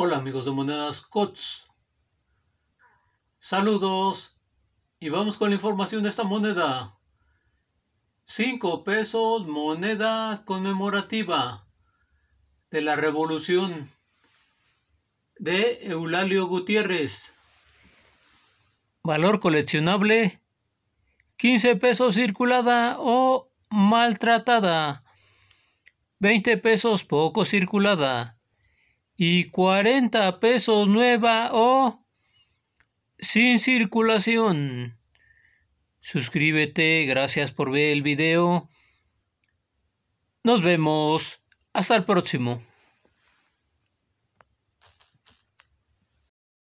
Hola amigos de Monedas COTS. Saludos y vamos con la información de esta moneda. 5 pesos moneda conmemorativa de la revolución de Eulalio Gutiérrez. Valor coleccionable 15 pesos circulada o maltratada. 20 pesos poco circulada y 40 pesos nueva o sin circulación. Suscríbete, gracias por ver el video. Nos vemos. Hasta el próximo.